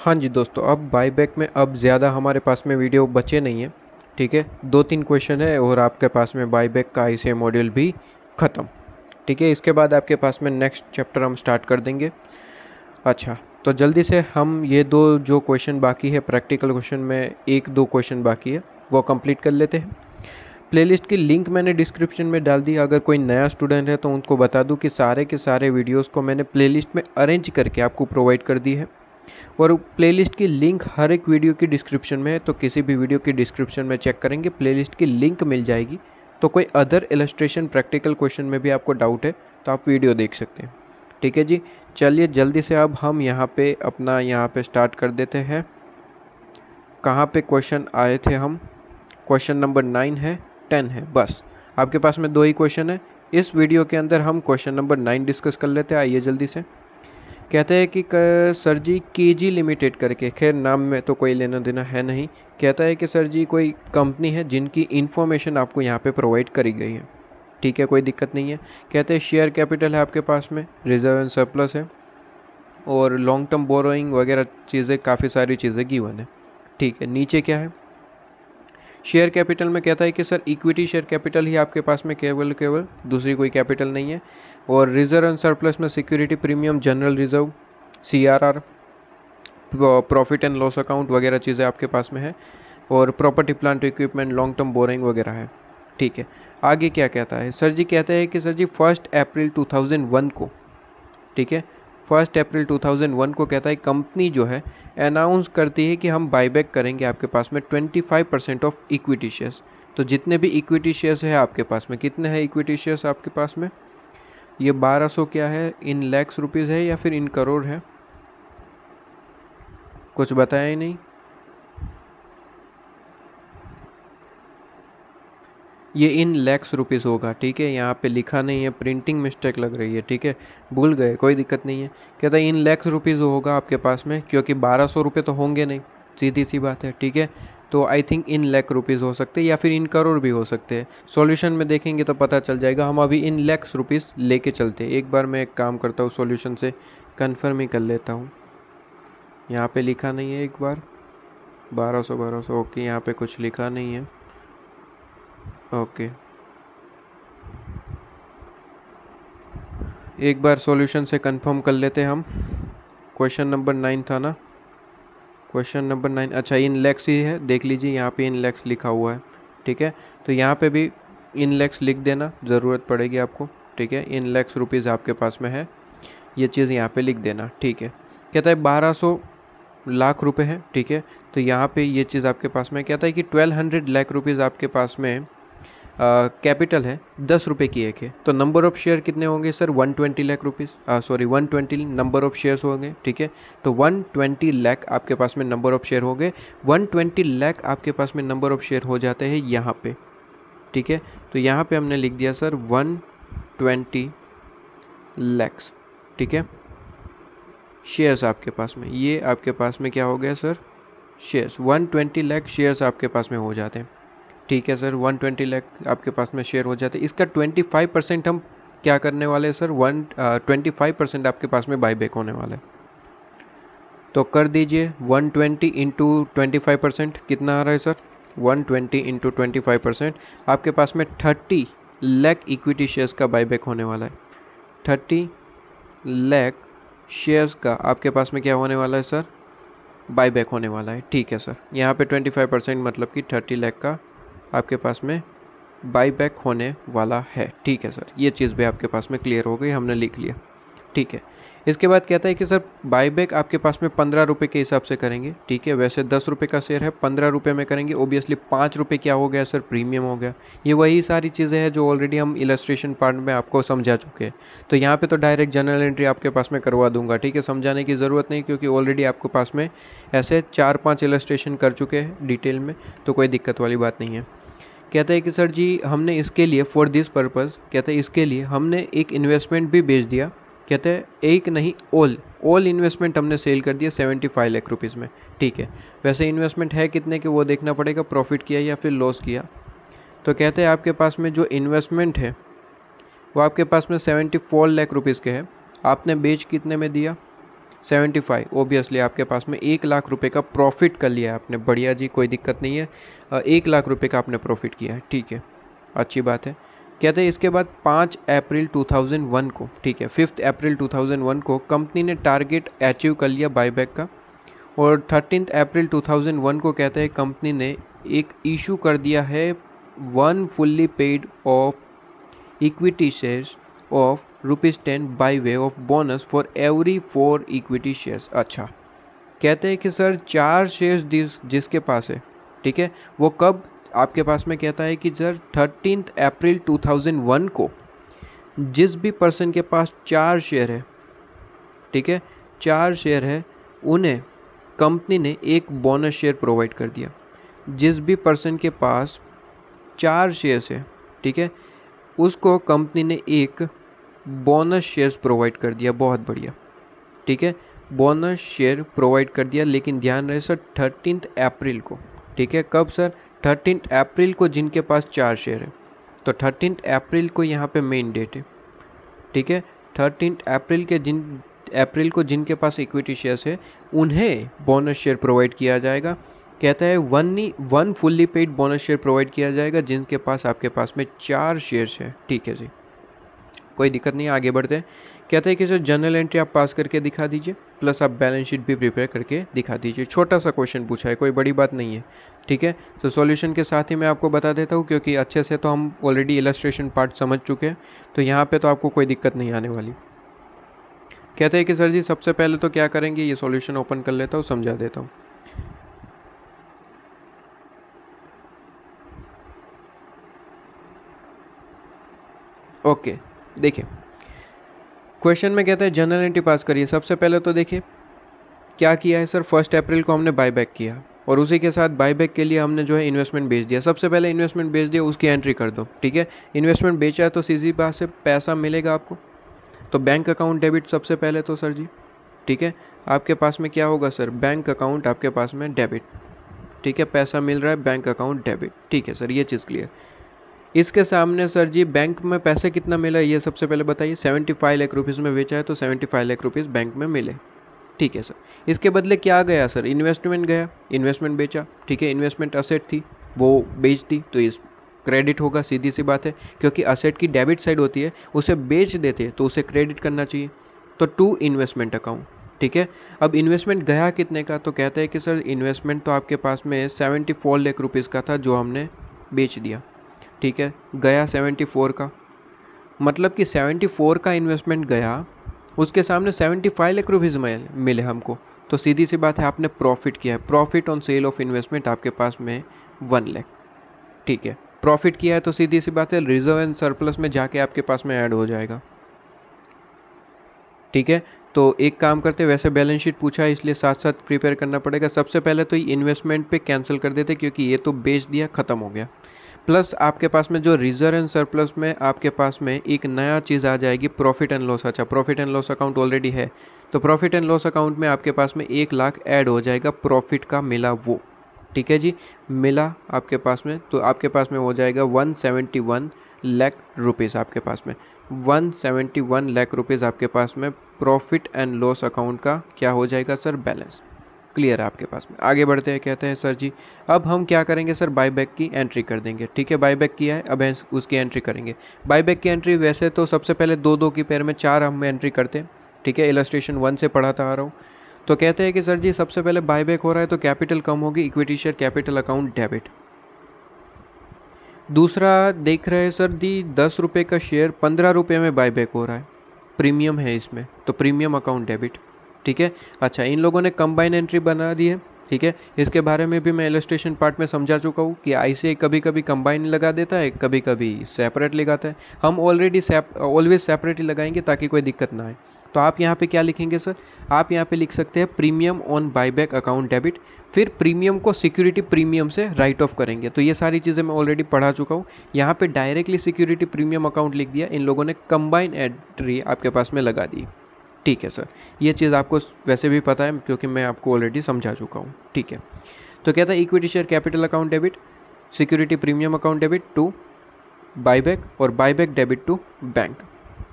हाँ जी दोस्तों अब बाईबैक में अब ज़्यादा हमारे पास में वीडियो बचे नहीं हैं ठीक है दो तीन क्वेश्चन है और आपके पास में बाईबैक का आई मॉड्यूल भी ख़त्म ठीक है इसके बाद आपके पास में नेक्स्ट चैप्टर हम स्टार्ट कर देंगे अच्छा तो जल्दी से हम ये दो जो क्वेश्चन बाकी है प्रैक्टिकल क्वेश्चन में एक दो क्वेश्चन बाकी है वो कंप्लीट कर लेते हैं प्लेलिस्ट की लिंक मैंने डिस्क्रिप्शन में डाल दी अगर कोई नया स्टूडेंट है तो उनको बता दूं कि सारे के सारे वीडियोस को मैंने प्लेलिस्ट में अरेंज करके आपको प्रोवाइड कर दी है और प्लेलिस्ट की लिंक हर एक वीडियो की डिस्क्रिप्शन में है तो किसी भी वीडियो की डिस्क्रिप्शन में चेक करेंगे प्लेलिस्ट की लिंक मिल जाएगी तो कोई अदर इलस्ट्रेशन प्रैक्टिकल क्वेश्चन में भी आपको डाउट है तो आप वीडियो देख सकते हैं ठीक है जी चलिए जल्दी से अब हम यहाँ पे अपना यहाँ पे स्टार्ट कर देते हैं कहाँ पे क्वेश्चन आए थे हम क्वेश्चन नंबर नाइन है टेन है बस आपके पास में दो ही क्वेश्चन है इस वीडियो के अंदर हम क्वेश्चन नंबर नाइन डिस्कस कर लेते हैं आइए जल्दी से कहते हैं कि सर जी के जी लिमिटेड करके खैर नाम में तो कोई लेना देना है नहीं कहता है कि सर जी कोई कंपनी है जिनकी इन्फॉर्मेशन आपको यहाँ पे प्रोवाइड करी गई है ठीक है कोई दिक्कत नहीं है कहते हैं शेयर कैपिटल है आपके पास में रिजर्व एंड सरप्लस है और लॉन्ग टर्म बोरोइंग वगैरह चीज़ें काफ़ी सारी चीज़ें गिवन है ठीक है नीचे क्या है शेयर कैपिटल में कहता है कि सर इक्विटी शेयर कैपिटल ही आपके पास में केवल केवल दूसरी कोई कैपिटल नहीं है और रिजर्व एंड सरप्लस में सिक्योरिटी प्रीमियम जनरल रिजर्व सी प्रॉफिट एंड लॉस अकाउंट वगैरह चीज़ें आपके पास में है और property plant equipment long term borrowing वगैरह है ठीक है आगे क्या कहता है सर जी कहते हैं कि सर जी फर्स्ट अप्रैल 2001 को ठीक है फर्स्ट अप्रैल 2001 को कहता है कंपनी जो है अनाउंस करती है कि हम बाईबैक करेंगे आपके पास में 25 परसेंट ऑफ इक्विटी शेयर्स तो जितने भी इक्विटी शेयर्स है आपके पास में कितने हैं इक्विटी शेयर्स आपके पास में ये 1200 क्या है इन लैक्स रुपीज़ है या फिर इन करोड़ है कुछ बताया ही नहीं ये इन लैक्स रुपीस होगा ठीक है यहाँ पे लिखा नहीं है प्रिंटिंग मिस्टेक लग रही है ठीक है भूल गए कोई दिक्कत नहीं है कहता है इन लैक्स रुपीज़ होगा आपके पास में क्योंकि बारह सौ रुपये तो होंगे नहीं सीधी सी बात है ठीक है तो I think in lakh rupees हो सकते हैं या फिर इन करोड़ भी हो सकते हैं सॉल्यूशन में देखेंगे तो पता चल जाएगा हम अभी इन लैक्स रुपीज़ लेके चलते हैं एक बार मैं एक काम करता हूँ सॉल्यूशन से कंफर्म ही कर लेता हूँ यहाँ पे लिखा नहीं है एक बार बारह सौ बारह सौ ओके यहाँ पे कुछ लिखा नहीं है ओके एक बार सॉल्यूशन से कंफर्म कर लेते हम क्वेश्चन नंबर नाइन था ना क्वेश्चन नंबर नाइन अच्छा इनलेक्स ही है देख लीजिए यहाँ पे इनलेक्स लिखा हुआ है ठीक है तो यहाँ पे भी इनलेक्स लिख देना ज़रूरत पड़ेगी आपको ठीक है इनलेक्स रुपीज़ आपके पास में है ये चीज़ यहाँ पे लिख देना ठीक है कहता है बारह सौ लाख रुपए हैं ठीक है तो यहाँ पे ये चीज़ आपके पास में कहता है कि ट्वेल्व हंड्रेड लाख रुपीज़ आपके पास में कैपिटल है दस रुपये की एक है तो नंबर ऑफ़ शेयर कितने होंगे sir one twenty lakh rupees sorry one twenty number of shares होंगे ठीक है तो वन ट्वेंटी लैख आपके पास में नंबर ऑफ़ शेयर होंगे वन ट्वेंटी लैख आपके पास में नंबर ऑफ़ शेयर हो जाते हैं यहाँ पे ठीक है तो यहाँ पे हमने लिख दिया सर वन ट्वेंटी लैक्स ठीक है शेयर्स आपके पास में ये आपके पास में क्या हो गया sir shares one twenty lakh shares आपके पास में हो जाते हैं ठीक है सर 120 लाख आपके पास में शेयर हो जाते इसका 25 परसेंट हम क्या करने वाले sir one twenty five percent आपके पास में बाईबैक होने वाला है तो कर दीजिए one twenty into twenty five percent कितना आ रहा है sir one twenty into twenty five percent आपके पास में थर्टी लाख इक्विटी शेयर्स का बाईबैक होने वाला है थर्टी लैख शेयर्स का आपके पास में क्या होने वाला है सर बैक होने वाला है ठीक है सर यहाँ पे ट्वेंटी फाइव परसेंट मतलब कि थर्टी लैख का आपके पास में बाई बैक होने वाला है ठीक है सर ये चीज़ भी आपके पास में क्लियर हो गई हमने लिख लिया ठीक है इसके बाद कहता है कि सर बाईबैक आपके पास में पंद्रह रुपये के हिसाब से करेंगे ठीक है वैसे दस रुपये का शेयर है पंद्रह रुपये में करेंगे ओबियसली पाँच रुपये क्या हो गया सर प्रीमियम हो गया ये वही सारी चीज़ें हैं जो ऑलरेडी हम इलस्ट्रेशन पार्ट में आपको समझा चुके हैं तो यहाँ पे तो डायरेक्ट जनरल एंट्री आपके पास में करवा दूंगा ठीक है समझाने की ज़रूरत नहीं क्योंकि ऑलरेडी आपके पास में ऐसे चार पाँच इलस्ट्रेशन कर चुके हैं डिटेल में तो कोई दिक्कत वाली बात नहीं है कहता है कि सर जी हमने इसके लिए फॉर दिस पर्पज़ कहते हैं इसके लिए हमने एक इन्वेस्टमेंट भी बेच दिया कहते हैं एक नहीं ऑल ऑल इन्वेस्टमेंट हमने सेल कर दिया सेवेंटी फाइव लाख रुपीज़ में ठीक है वैसे इन्वेस्टमेंट है कितने के वो देखना पड़ेगा प्रॉफिट किया या फिर लॉस किया तो कहते हैं आपके पास में जो इन्वेस्टमेंट है वो आपके पास में सेवेंटी फोर लाख रुपीज़ के हैं आपने बेच कितने में दिया सेवेंटी फाइव ओबियसली आपके पास में एक लाख रुपए का प्रॉफिट कर लिया आपने बढ़िया जी कोई दिक्कत नहीं है एक लाख रुपए का आपने प्रॉफिट किया है ठीक है अच्छी बात है कहते हैं इसके बाद पाँच अप्रैल 2001 को ठीक है फिफ्थ अप्रैल 2001 को कंपनी ने टारगेट अचीव कर लिया बाईबैक का और थर्टीन अप्रैल 2001 को कहते हैं कंपनी ने एक इशू कर दिया है one fully paid of equity shares of rupees ten by way of bonus for every four equity shares अच्छा कहते हैं कि सर चार शेयर्स जिस जिसके पास है ठीक है वो कब आपके पास में कहता है कि सर थर्टीन अप्रैल 2001 को जिस भी पर्सन के पास चार शेयर है ठीक है चार शेयर है उन्हें कंपनी ने एक बोनस शेयर प्रोवाइड कर दिया जिस भी पर्सन के पास चार शेयर्स है ठीक है उसको कंपनी ने एक बोनस शेयर्स प्रोवाइड कर दिया बहुत बढ़िया ठीक है बोनस शेयर प्रोवाइड कर दिया लेकिन ध्यान रहे सर थर्टीन अप्रैल को ठीक है कब सर थर्टीन अप्रैल को जिनके पास चार शेयर है तो थर्टीन अप्रैल को यहाँ पे मेन डेट है ठीक है थर्टीन अप्रैल के जिन अप्रैल को जिनके पास इक्विटी शेयर्स है उन्हें बोनस शेयर प्रोवाइड किया जाएगा कहता है one one fully paid bonus share provide किया जाएगा जिनके पास आपके पास में चार शेयर्स हैं ठीक है जी कोई दिक्कत नहीं आगे बढ़ते कहते हैं कि सर जनरल एंट्री आप पास करके दिखा दीजिए प्लस आप बैलेंस शीट भी प्रिपेयर करके दिखा दीजिए छोटा सा क्वेश्चन पूछा है कोई बड़ी बात नहीं है ठीक है तो सॉल्यूशन के साथ ही मैं आपको बता देता हूँ क्योंकि अच्छे से तो हम ऑलरेडी इलस्ट्रेशन पार्ट समझ चुके हैं तो यहाँ पर तो आपको कोई दिक्कत नहीं आने वाली कहते हैं कि सर जी सबसे पहले तो क्या करेंगे ये सोल्यूशन ओपन कर लेता हूँ समझा देता हूँ ओके okay. देखिए क्वेश्चन में कहता है जनरल एंट्री पास करिए सबसे पहले तो देखिए क्या किया है सर फर्स्ट अप्रैल को हमने बायबैक किया और उसी के साथ बैक के लिए हमने जो है इन्वेस्टमेंट बेच दिया सबसे पहले इन्वेस्टमेंट बेच दिया उसकी एंट्री कर दो ठीक है इन्वेस्टमेंट बेचा है तो सीजी पास से पैसा मिलेगा आपको तो बैंक अकाउंट डेबिट सबसे पहले तो सर जी ठीक है आपके पास में क्या होगा सर बैंक अकाउंट आपके पास में डेबिट ठीक है पैसा मिल रहा है बैंक अकाउंट डेबिट ठीक है सर ये चीज़ क्लियर इसके सामने सर जी बैंक में पैसे कितना मिला ये सबसे पहले बताइए सेवेंटी फाइव लाख रुपीज़ में बेचा है तो seventy five lakh rupees bank में मिले ठीक है सर इसके बदले क्या गया सर इन्वेस्टमेंट गया इन्वेस्टमेंट बेचा ठीक है इन्वेस्टमेंट असेट थी वो बेच दी तो इस क्रेडिट होगा सीधी सी बात है क्योंकि असेट की डेबिट साइड होती है उसे बेच देते हैं तो उसे क्रेडिट करना चाहिए तो टू इन्वेस्टमेंट अकाउंट ठीक है अब इन्वेस्टमेंट गया कितने का तो कहते हैं कि सर इन्वेस्टमेंट तो आपके पास में सेवेंटी फोर लाख रुपीज़ का था जो हमने बेच दिया ठीक है गया सेवेंटी फ़ोर का मतलब कि सेवेंटी फ़ोर का इन्वेस्टमेंट गया उसके सामने सेवेंटी फाइव लाख रुपीज़ मिले हमको तो सीधी सी बात है आपने प्रॉफिट किया है profit on sale of investment आपके पास में वन लाख ठीक है प्रॉफिट किया है तो सीधी सी बात है रिजर्व एंड सरप्लस में जाके आपके पास में ऐड हो जाएगा ठीक है तो एक काम करते वैसे बैलेंस शीट पूछा है इसलिए साथ साथ प्रिपेयर करना पड़ेगा सबसे पहले तो ये इन्वेस्टमेंट पे कैंसिल कर देते क्योंकि ये तो बेच दिया ख़त्म हो गया प्लस आपके पास में जो रिजर्व एंड सरप्लस में आपके पास में एक नया चीज़ आ जाएगी प्रॉफिट एंड लॉस अच्छा profit and loss account already है तो प्रॉफिट एंड लॉस अकाउंट में आपके पास में एक लाख ऐड हो जाएगा प्रॉफिट का मिला वो ठीक है जी मिला आपके पास में तो आपके पास में हो जाएगा one seventy one lakh rupees आपके पास में one seventy one lakh rupees आपके पास में प्रॉफिट एंड लॉस अकाउंट का क्या हो जाएगा सर बैलेंस क्लियर है आपके पास में आगे बढ़ते हैं कहते हैं सर जी अब हम क्या करेंगे सर बाईबैक की एंट्री कर देंगे ठीक है बैक किया है अब उसकी एंट्री करेंगे बाईबैक की एंट्री वैसे तो सबसे पहले दो दो की पेयर में चार हम एंट्री करते हैं ठीक है इलास्ट्रेशन वन से पढ़ाता आ रहा हूँ तो कहते हैं कि सर जी सबसे पहले बैक हो रहा है तो कैपिटल कम होगी equity share capital account debit दूसरा देख रहे हैं सर जी दस रुपये का शेयर पंद्रह रुपये में बाईबैक हो रहा है प्रीमियम है इसमें तो प्रीमियम अकाउंट डेबिट ठीक है अच्छा इन लोगों ने कंबाइन एंट्री बना दी है ठीक है इसके बारे में भी मैं एलोस्टेशन पार्ट में समझा चुका हूँ कि आई कभी कभी कंबाइन लगा देता है कभी कभी सेपरेट लगाता है हम ऑलरेडी सेप ऑलवेज सेपरेट ही लगाएंगे ताकि कोई दिक्कत ना आए तो आप यहाँ पे क्या लिखेंगे सर आप यहाँ पे लिख सकते हैं premium on buyback account debit फिर प्रीमियम को सिक्योरिटी प्रीमियम से राइट ऑफ करेंगे तो ये सारी चीज़ें मैं ऑलरेडी पढ़ा चुका हूँ यहाँ पे डायरेक्टली सिक्योरिटी प्रीमियम अकाउंट लिख दिया इन लोगों ने कंबाइन एंट्री आपके पास में लगा दी ठीक है सर ये चीज़ आपको वैसे भी पता है क्योंकि मैं आपको ऑलरेडी समझा चुका हूँ ठीक है तो क्या था equity share capital account debit security premium account debit to buyback और बैक डेबिट टू बैंक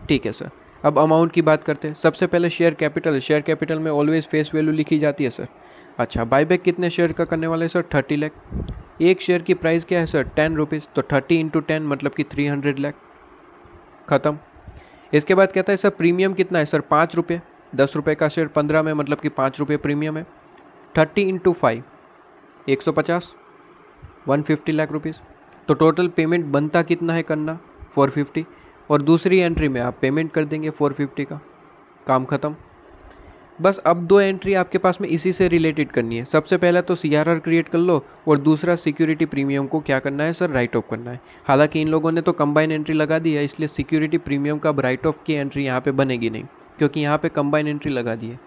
ठीक है सर अब अमाउंट की बात करते हैं सबसे पहले शेयर कैपिटल शेयर कैपिटल में ऑलवेज फेस वैल्यू लिखी जाती है सर अच्छा बाईबैक कितने शेयर का करने वाले सर थर्टी लैख एक शेयर की प्राइस क्या है सर टेन रुपीज़ तो थर्टी इंटू टेन मतलब कि थ्री हंड्रेड लैख ख़त्म इसके बाद कहता है सर प्रीमियम कितना है सर पाँच रुपये दस रुपये का शेयर पंद्रह में मतलब कि पाँच रुपये प्रीमियम है थर्टी इंटू फाइव एक सौ पचास वन फिफ्टी लाख रुपीज़ तो टोटल पेमेंट बनता कितना है करना फोर फिफ्टी और दूसरी एंट्री में आप पेमेंट कर देंगे फोर फिफ्टी का काम ख़त्म बस अब दो एंट्री आपके पास में इसी से रिलेटेड करनी है सबसे पहला तो सी आर आर क्रिएट कर लो और दूसरा सिक्योरिटी प्रीमियम को क्या करना है सर राइट ऑफ करना है हालांकि इन लोगों ने तो कंबाइन एंट्री लगा दी है इसलिए सिक्योरिटी प्रीमियम का अब राइट ऑफ की एंट्री यहाँ पर बनेगी नहीं क्योंकि यहाँ पर कंबाइन एंट्री लगा दी है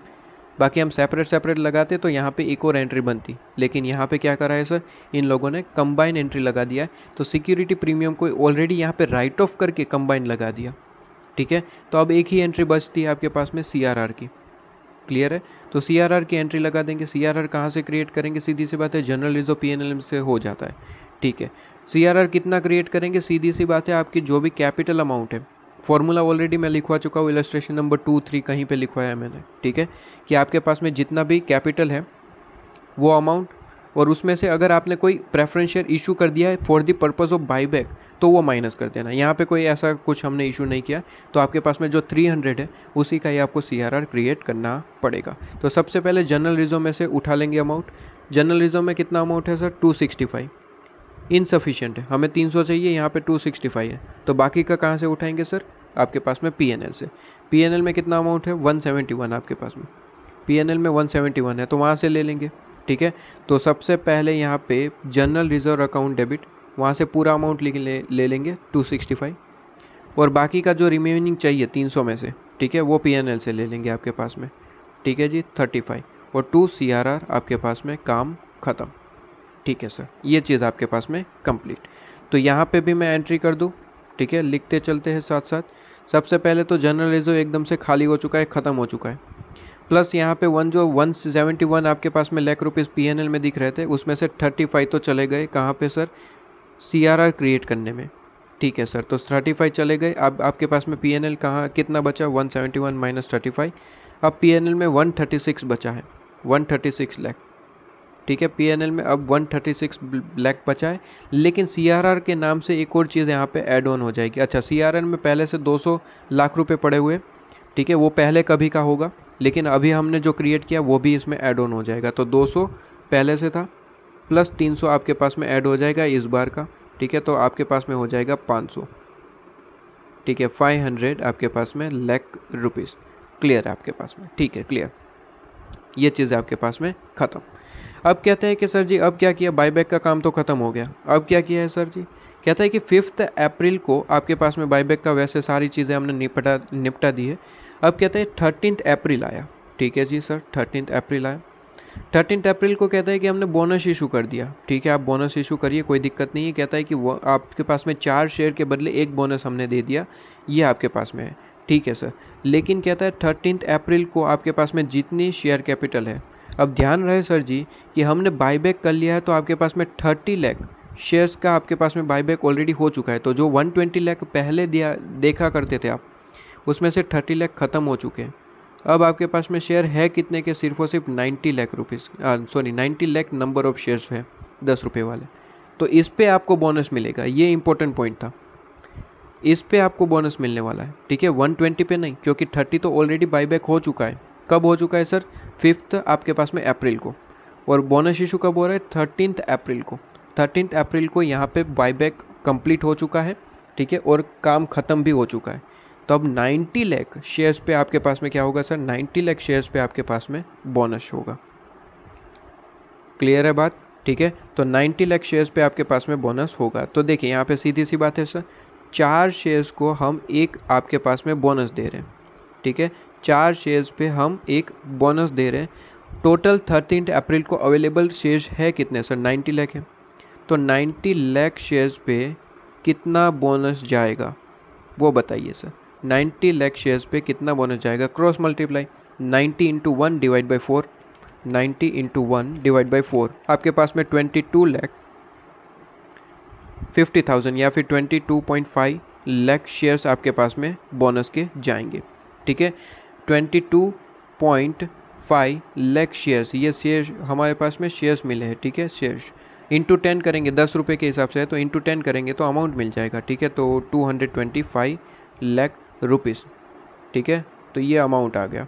बाकी हम सेपरेट सेपरेट लगाते तो यहाँ पे एक और एंट्री बनती लेकिन यहाँ पे क्या करा है सर इन लोगों ने कंबाइन एंट्री लगा दिया है तो सिक्योरिटी प्रीमियम को ऑलरेडी यहाँ पे राइट ऑफ करके कंबाइन लगा दिया ठीक है तो अब एक ही एंट्री बचती है आपके पास में सी आर आर की क्लियर है तो सी आर आर की एंट्री लगा देंगे सी आर आर कहाँ से क्रिएट करेंगे सीधी सी बात है general reserve P N L से हो जाता है ठीक है सी आर आर कितना क्रिएट करेंगे सीधी सी बात है आपकी जो भी कैपिटल अमाउंट है फॉर्मूला ऑलरेडी मैं लिखवा चुका हूँ इलस्ट्रेशन नंबर टू थ्री कहीं पे लिखवाया है मैंने ठीक है कि आपके पास में जितना भी कैपिटल है वो अमाउंट और उसमें से अगर आपने कोई प्रेफरेंस शेयर इशू कर दिया है for the purpose of buyback तो वो माइनस कर देना यहाँ पे कोई ऐसा कुछ हमने इशू नहीं किया तो आपके पास में जो 300 है उसी का ही आपको सी क्रिएट करना पड़ेगा तो सबसे पहले जनरल रिजर्व में से उठा लेंगे अमाउंट जनरल रिजर्व में कितना अमाउंट है सर 265 इनसफिशियंट है हमें 300 चाहिए यहाँ पे 265 है तो बाकी का कहाँ से उठाएंगे सर आपके पास में पी से पी में कितना अमाउंट है वन आपके पास में पी में वन है तो वहाँ से ले लेंगे ठीक है तो सबसे पहले यहाँ पे जनरल रिजर्व अकाउंट डेबिट वहाँ से पूरा अमाउंट लिख ले ले लेंगे टू सिक्सटी फाइव और बाकी का जो रिमेनिंग चाहिए तीन सौ में से ठीक है वो पी एन एल से ले लेंगे आपके पास में ठीक है जी थर्टी फाइव और टू सी आर आर आपके पास में काम ख़त्म ठीक है सर ये चीज़ आपके पास में कंप्लीट तो यहाँ पे भी मैं एंट्री कर दूँ ठीक है लिखते चलते हैं साथ साथ सबसे पहले तो जनरल रिजर्व एकदम से खाली हो चुका है ख़त्म हो चुका है प्लस यहाँ पे वन जो वन सेवेंटी वन आपके पास में lakh rupees P N L में दिख रहे थे उसमें से थर्टी फाइव तो चले गए कहाँ पे सर सी क्रिएट करने में ठीक है सर तो थर्टी फाइव चले गए अब आपके पास में पी एन एल कहाँ कितना बचा one seventy one minus thirty five अब पी एन एल में वन थर्टी सिक्स बचा है वन थर्टी सिक्स लैख ठीक है पी में अब 136 लैख बचा है लेकिन सी के नाम से एक और चीज़ यहाँ पे ऐड ऑन हो जाएगी अच्छा सी में पहले से 200 लाख रुपए पड़े हुए ठीक है वो पहले कभी का होगा लेकिन अभी हमने जो क्रिएट किया वो भी इसमें ऐड ऑन हो जाएगा तो सौ पहले से था प्लस 300 आपके पास में ऐड हो जाएगा इस बार का ठीक है तो आपके पास में हो जाएगा 500 ठीक है 500 आपके पास में लैक रुपीज़ क्लियर है आपके पास में ठीक है क्लियर ये चीज़ आपके पास में ख़त्म अब कहते हैं कि सर जी अब क्या किया बाईबैक का काम तो ख़त्म हो गया अब क्या किया है सर जी कहता है कि फिफ्थ अप्रैल को आपके पास में बाईबैक का वैसे सारी चीज़ें हमने निपटा निपटा दी है अब कहते हैं थर्टीन अप्रैल आया ठीक है जी सर थर्टीन अप्रैल आया थर्टीन अप्रैल को कहता है कि हमने बोनस इशू कर दिया ठीक है आप बोनस इशू करिए कोई दिक्कत नहीं है कहता है कि वो आपके पास में चार शेयर के बदले एक बोनस हमने दे दिया ये आपके पास में है ठीक है सर लेकिन कहता है थर्टीन अप्रैल को आपके पास में जितनी शेयर कैपिटल है अब ध्यान रहे सर जी कि हमने बायबैक कर लिया है तो आपके पास में थर्टी लैख शेयर्स का आपके पास में बाईबैक ऑलरेडी हो चुका है तो जो वन ट्वेंटी लैख पहले दिया देखा करते थे आप उसमें से थर्टी लैख ख़त्म हो चुके हैं अब आपके पास में शेयर है कितने के सिर्फ और सिर्फ ninety lakh rupees sorry ninety lakh number of shares है दस रुपये वाले तो इस पर आपको बोनस मिलेगा ये इंपॉर्टेंट पॉइंट था इस पर आपको बोनस मिलने वाला है ठीक है वन ट्वेंटी पे नहीं क्योंकि थर्टी तो ऑलरेडी बाईबैक हो चुका है कब हो चुका है सर फिफ्थ आपके पास में अप्रैल को और बोनस इशू कब हो रहा है थर्टीनथ अप्रैल को थर्टीनथ अप्रैल को यहाँ पर बाईबैक कंप्लीट हो चुका है ठीक है और काम ख़त्म भी हो चुका है तो अब 90 लाख शेयर्स पे आपके पास में क्या होगा सर 90 लाख शेयर्स पे आपके पास में बोनस होगा क्लियर है बात ठीक है तो 90 लाख शेयर्स पे आपके पास में बोनस होगा तो देखिए यहाँ पे सीधी सी बात है सर चार शेयर्स को हम एक आपके पास में बोनस दे रहे हैं ठीक है चार शेयर्स पे हम एक बोनस दे रहे हैं टोटल थर्टीन अप्रैल को अवेलेबल शेयर्स है कितने सर नाइन्टी लैख है तो नाइन्टी लैख शेयर्स पे कितना बोनस जाएगा वो बताइए सर नाइन्टी लैख शेयर्स पे कितना बोनस जाएगा cross multiply ninety into one divide by four ninety into one divide by four आपके पास में twenty two lakh fifty thousand या फिर twenty two point five lakh shares आपके पास में बोनस के जाएंगे ठीक है twenty two point five lakh shares ये शेयर हमारे पास में शेयर्स मिले हैं ठीक है शेयर्स इंटू टेन करेंगे दस रुपये के हिसाब से है तो इंटू टेन करेंगे तो अमाउंट मिल जाएगा ठीक है तो two hundred twenty five lakh rupees ठीक है तो ये अमाउंट आ गया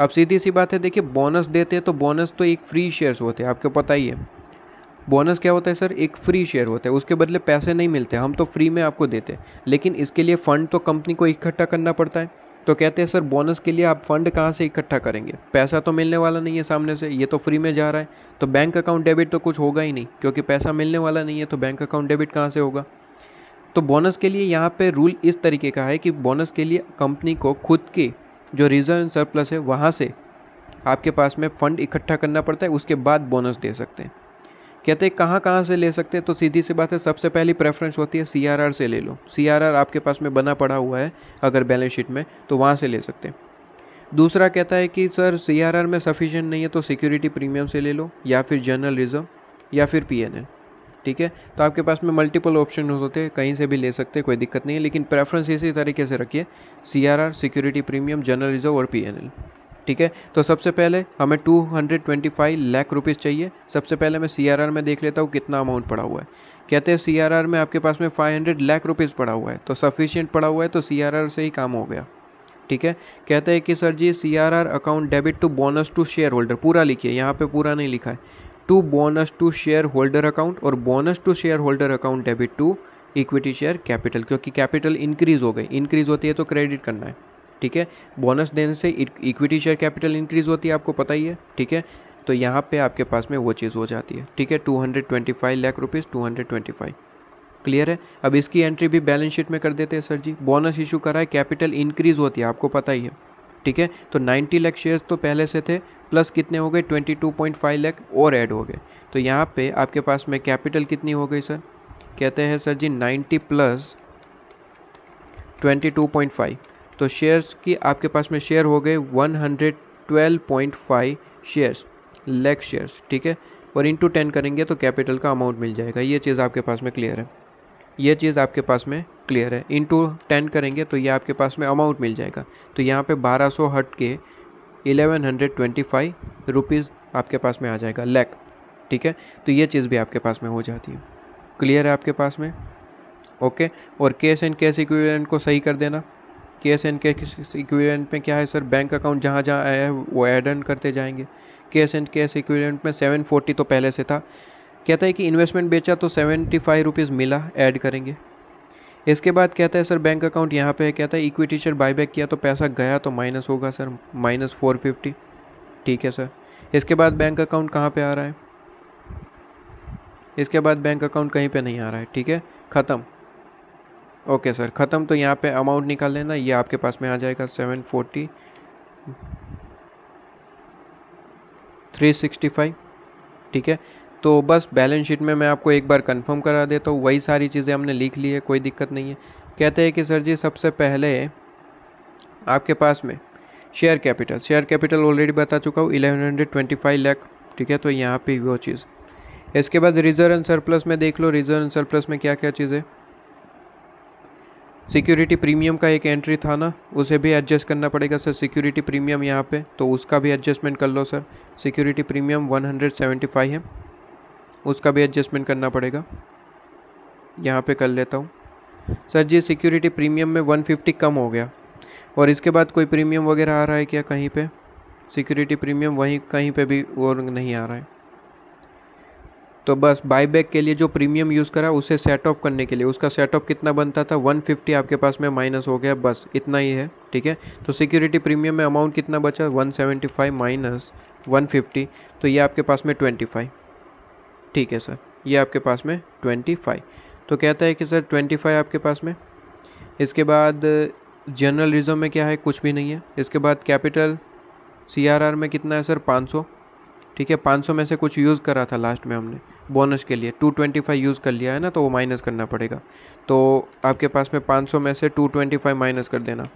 अब सीधी सी बात है देखिए बोनस देते हैं तो बोनस तो एक फ्री शेयर्स होते हैं आपको पता ही है बोनस क्या होता है सर एक फ्री शेयर होता है उसके बदले पैसे नहीं मिलते हम तो फ्री में आपको देते हैं लेकिन इसके लिए फ़ंड तो कंपनी को इकट्ठा करना पड़ता है तो कहते हैं सर बोनस के लिए आप फंड कहाँ से इकट्ठा करेंगे पैसा तो मिलने वाला नहीं है सामने से ये तो फ्री में जा रहा है तो बैंक अकाउंट डेबिट तो कुछ होगा ही नहीं क्योंकि पैसा मिलने वाला नहीं है तो बैंक अकाउंट डेबिट कहाँ से होगा तो बोनस के लिए यहाँ पे रूल इस तरीके का है कि बोनस के लिए कंपनी को खुद की जो रिजर्व सरप्लस है वहाँ से आपके पास में फ़ंड इकट्ठा करना पड़ता है उसके बाद बोनस दे सकते हैं कहते हैं कहाँ कहाँ से ले सकते हैं तो सीधी सी बात है सबसे पहली प्रेफरेंस होती है सी से ले लो सी आपके पास में बना पड़ा हुआ है अगर बैलेंस शीट में तो वहाँ से ले सकते हैं दूसरा कहता है कि सर सी में सफिशेंट नहीं है तो सिक्योरिटी प्रीमियम से ले लो या फिर जनरल रिजर्व या फिर पी ठीक है तो आपके पास में मल्टीपल ऑप्शन हो सकते हैं कहीं से भी ले सकते हैं कोई दिक्कत नहीं है लेकिन प्रेफरेंस इसी तरीके से रखिए C R R security premium general reserve और पी एन एल ठीक है तो सबसे पहले हमें 225 लाख रुपीस चाहिए सबसे पहले मैं सीआरआर में देख लेता हूँ कितना अमाउंट पड़ा हुआ है कहते हैं सीआरआर में आपके पास में 500 लाख रुपीस पड़ा हुआ है तो सफिशियंट पड़ा हुआ है तो सीआरआर से ही काम हो गया ठीक है कहते हैं कि सर जी CRR account debit to bonus to shareholder पूरा लिखिए यहाँ पर पूरा नहीं लिखा है to bonus to shareholder account और bonus to shareholder account debit to equity share capital क्योंकि कैपिटल इंक्रीज हो गई इंक्रीज होती है तो क्रेडिट करना है ठीक है बोनस देने से इक्विटी शेयर कैपिटल इंक्रीज होती है आपको पता ही है ठीक है तो यहाँ पे आपके पास में वो चीज़ हो जाती है ठीक है two hundred twenty five lakh rupees two hundred twenty five clear है अब इसकी एंट्री भी बैलेंस शीट में कर देते हैं सर जी बोनस इशू करा है कैपिटल इंक्रीज होती है आपको पता ही है ठीक है तो 90 लाख शेयर्स तो पहले से थे प्लस कितने हो गए 22.5 लाख और ऐड हो गए तो यहाँ पे आपके पास में कैपिटल कितनी हो गई सर कहते हैं सर जी 90 प्लस 22.5 तो शेयर्स की आपके पास में शेयर हो गए 112.5 शेयर्स लाख शेयर्स ठीक है और इनटू टेन करेंगे तो कैपिटल का अमाउंट मिल जाएगा ये चीज़ आपके पास में क्लियर है ये चीज़ आपके पास में क्लियर है इन टू टेन करेंगे तो ये आपके पास में अमाउंट मिल जाएगा तो यहाँ पे 1200 हट के फाइव रुपीज़ आपके पास में आ जाएगा लैक ठीक है तो ये चीज़ भी आपके पास में हो जाती है क्लियर है आपके पास में ओके और केस एंड केस इक्विवेलेंट को सही कर देना केस एंड केस इक्विवेलेंट में क्या है सर बैंक अकाउंट जहाँ जहाँ आया है वो एड एंड करते जाएंगे केस एंड केस इक्विवेलेंट में 740 तो पहले से था कहता है कि इन्वेस्टमेंट बेचा तो सेवेंटी फाइव रुपीज़ मिला ऐड करेंगे इसके बाद कहता है सर बैंक अकाउंट यहाँ पे है कहता है इक्विटी शेयर बाईबैक किया तो पैसा गया तो माइनस होगा सर माइनस फोर फिफ्टी ठीक है सर इसके बाद बैंक अकाउंट कहाँ पे आ रहा है इसके बाद बैंक अकाउंट कहीं पे नहीं आ रहा है ठीक है ख़त्म ओके सर ख़त्म तो यहाँ पे अमाउंट निकाल लेना ये आपके पास में आ जाएगा seven forty three sixty five ठीक है तो बस बैलेंस शीट में मैं आपको एक बार कंफर्म करा देता हूँ वही सारी चीज़ें हमने लिख ली है कोई दिक्कत नहीं है कहते हैं कि सर जी सबसे पहले आपके पास में share capital share capital already बता चुका हूँ इलेवन हंड्रेड ट्वेंटी फाइव ठीक है तो यहाँ पर वो चीज़ इसके बाद रिजर्व एंड सरप्लस में देख लो रिजर्व एंड सरप्लस में क्या क्या चीज़ें सिक्योरिटी प्रीमियम का एक एंट्री था ना उसे भी एडजस्ट करना पड़ेगा सर सिक्योरिटी प्रीमियम यहाँ पे तो उसका भी एडजस्टमेंट कर लो सर सिक्योरिटी प्रीमियम 175 है उसका भी एडजस्टमेंट करना पड़ेगा यहाँ पे कर लेता हूँ सर जी सिक्योरिटी प्रीमियम में 150 कम हो गया और इसके बाद कोई प्रीमियम वगैरह आ रहा है क्या कहीं पे सिक्योरिटी प्रीमियम वहीं कहीं पे भी वो नहीं आ रहा है तो बस बायबैक के लिए जो प्रीमियम यूज़ करा उसे सेट ऑफ करने के लिए उसका सेट ऑफ कितना बनता था 150 आपके पास में माइनस हो गया बस इतना ही है ठीक है तो सिक्योरिटी प्रीमियम में अमाउंट कितना बचा 175 माइनस 150 तो ये आपके पास में 25 ठीक है सर ये आपके पास में ट्वेंटी फाइव तो कहता है कि सर ट्वेंटी फाइव आपके पास में इसके बाद जनरल रिजर्व में क्या है कुछ भी नहीं है इसके बाद कैपिटल सीआरआर में कितना है सर पाँच सौ ठीक है पाँच सौ में से कुछ यूज़ करा था लास्ट में हमने बोनस के लिए टू ट्वेंटी फाइव यूज़ कर लिया है ना तो वो माइनस करना पड़ेगा तो आपके पास में पाँच सौ में से टू ट्वेंटी फाइव माइनस कर देना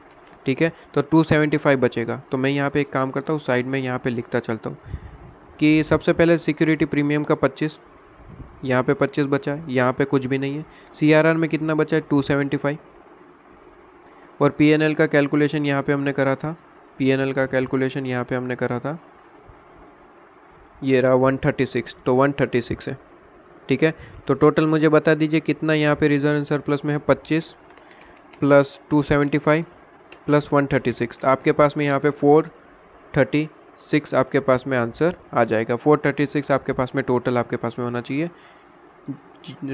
ठीक है तो टू सेवेंटी फाइव बचेगा तो मैं यहाँ पे एक काम करता हूँ साइड में यहाँ पे लिखता चलता हूँ कि सबसे पहले सिक्योरिटी प्रीमियम का पच्चीस यहाँ पे पच्चीस बचा है यहाँ पे कुछ भी नहीं है सी आर आर में कितना बचा है टू सेवेंटी फाइव और पी एन एल का कैलकुलेशन यहाँ पे हमने करा था पी एन एल का कैलकुलेशन यहाँ पे हमने करा था ये रहा वन थर्टी सिक्स तो वन थर्टी सिक्स है ठीक है तो टोटल मुझे बता दीजिए कितना यहाँ पे रिजर्व एंसर प्लस में है पच्चीस plus two seventy five plus one thirty six आपके पास में यहाँ पे फोर थर्टी सिक्स आपके पास में आंसर आ जाएगा फोर थर्टी सिक्स आपके पास में टोटल आपके पास में होना चाहिए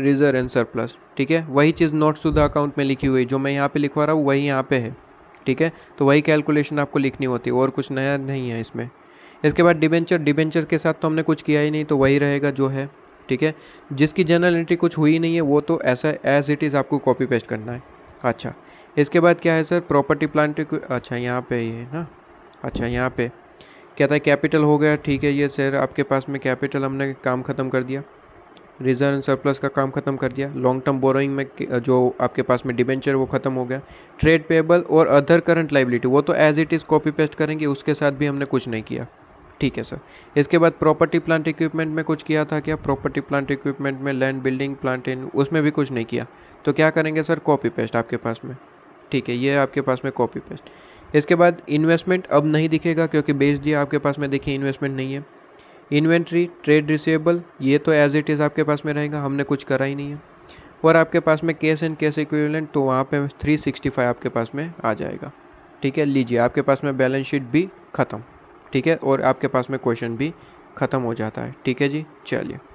रिजर्व एंड सरप्लस ठीक है वही चीज़ नोट टू द अकाउंट में लिखी हुई जो मैं यहाँ पे लिखवा रहा हूँ वही यहाँ पे है ठीक है तो वही कैलकुलेशन आपको लिखनी होती है और कुछ नया नहीं है इसमें इसके बाद डिबेंचर डिबेंचर के साथ तो हमने कुछ किया ही नहीं तो वही रहेगा जो है ठीक है जिसकी जनरल एंट्री कुछ हुई नहीं है वो तो ऐसा एज इट इज़ आपको कॉपी पेस्ट करना है अच्छा इसके बाद क्या है सर प्रॉपर्टी प्लान अच्छा यहाँ पे ये है ना अच्छा यहाँ पे कहता है कैपिटल हो गया ठीक है ये सर आपके पास में कैपिटल हमने काम ख़त्म कर दिया रिजर्व एंड सरप्लस का काम ख़त्म कर दिया लॉन्ग टर्म बोरोइंग में जो आपके पास में डिबेंचर वो ख़त्म हो गया ट्रेड पेबल और अदर करंट लाइबिलिटी वो तो as it is copy paste करेंगे उसके साथ भी हमने कुछ नहीं किया ठीक है सर इसके बाद प्रॉपर्टी प्लांट इक्विपमेंट में कुछ किया था क्या प्रॉपर्टी प्लांट इक्विपमेंट में लैंड बिल्डिंग प्लांट इन उसमें भी कुछ नहीं किया तो क्या करेंगे सर कॉपी पेस्ट आपके पास में ठीक है ये आपके पास में कॉपी पेस्ट इसके बाद इन्वेस्टमेंट अब नहीं दिखेगा क्योंकि बेच दिया आपके पास में देखिए इन्वेस्टमेंट नहीं है इन्वेंट्री ट्रेड रिसेबल ये तो एज इट इज़ आपके पास में रहेगा हमने कुछ करा ही नहीं है और आपके पास में केस एंड केस इक्विवेलेंट तो वहाँ पे 365 आपके पास में आ जाएगा ठीक है लीजिए आपके पास में बैलेंस शीट भी ख़त्म ठीक है और आपके पास में क्वेश्चन भी ख़त्म हो जाता है ठीक है जी चलिए